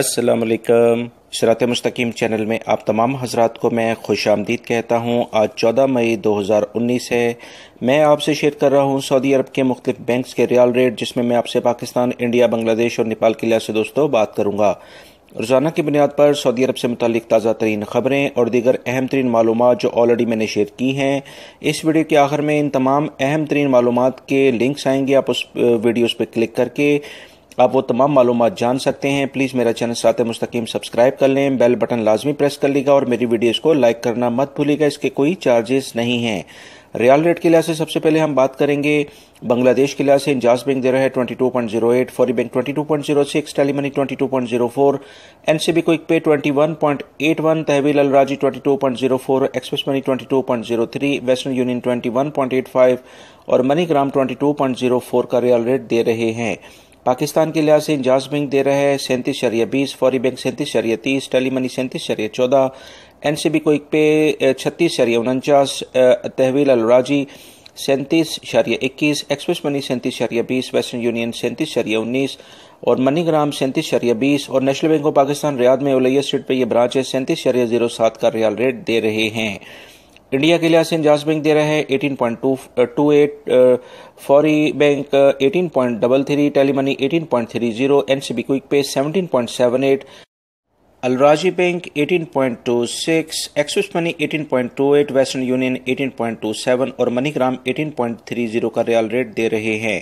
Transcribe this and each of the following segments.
السلام علیکم سرات مستقیم چینل میں آپ تمام حضرات کو میں خوش آمدید کہتا ہوں آج چودہ مئی دو ہزار انیس ہے میں آپ سے شیئر کر رہا ہوں سعودی عرب کے مختلف بینکس کے ریال ریٹ جس میں میں آپ سے پاکستان انڈیا بنگلہ دیش اور نیپال کے لحاظ سے دوستوں بات کروں گا روزانہ کی بنیاد پر سعودی عرب سے متعلق تازہ ترین خبریں اور دیگر اہم ترین معلومات جو آلریڈی میں نے شیئر کی ہیں اس ویڈیو کے آخر میں ان تمام اہم ترین معلومات کے لنکس آئیں گے آپ اس ویڈیوز پہ کلک کر کے آپ وہ تمام معلومات جان سکتے ہیں پلیز میرا چینل ساتھ مستقیم سبسکرائب کر لیں بیل بٹن لازمی پریس کر لے گا اور میری ویڈیوز کو لائک کرنا مت بھولی گا اس کے کوئی چارجز نہیں ہیں ریال ریٹ کے لحاظ سے سب سے پہلے ہم بات کریں گے بنگلہ دیش کے سے انجاز بینک دے رہا ہے 22.08 فوری bank 22.06 Tele Money 22.04 N C B pay 21.81 one point eight one تحویل ایکسپریس منی 22.03 ویسٹرن یونین 21.85 اور منی گرام 22.04 کا ریال ریٹ دے رہے ہیں پاکستان کے لحاظ سے انجاز بینک دے رہے سینتیس شریعہ بیس فوری بینک سینتیس شریعہ تیس ٹیلی منی سینتیس شریعہ چودہ این سی بی کوئک پہ چھتیس شریعہ انچاس تحویل الراجی سینتیس شریعہ اکیس ایکسپریس منی سینتیس شریعہ بیس ویسٹرن یونین سینتیس شریعہ انیس اور منی گرام سینتیس شریعہ بیس اور National Bank of Pakistan Riyadh میں اولیہ اسٹریٹ پہ یہ برانچ ہے سینتیس شریعہ زیرو سات کا ریال ریٹ دے رہے ہیں انڈیا کے لحاظ سے انجاز بینک دے رہے ایٹین پوائنٹ ٹو ایٹ فوری bank eighteen point double three Tele Money eighteen point three zero N C B quick pay seventeen point seven eight Al Rajhi bank eighteen point two six ایکسس Money eighteen point two eight Western Union eighteen point two seven اور MoneyGram eighteen point three zero کا riyal rate دے رہے ہیں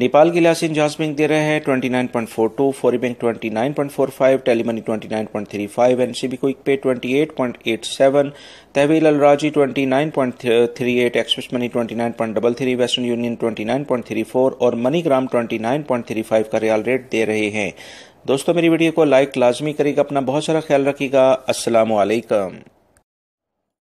نیپال کی Lawson جانس bank دے رہے ہیں 29.42 فوری bank 29.45 Tele Money 29.35 N C B quick pay 28.87 تہویل Al Rajhi 29.38 Express Money 29.33 Western Union 29.34 اور منی گرام 29.35 کا ریال ریٹ دے رہے ہیں دوستو میری ویڈیو کو لائک لازمی کرے گا اپنا بہت سارا خیال رکھے گا السلام علیکم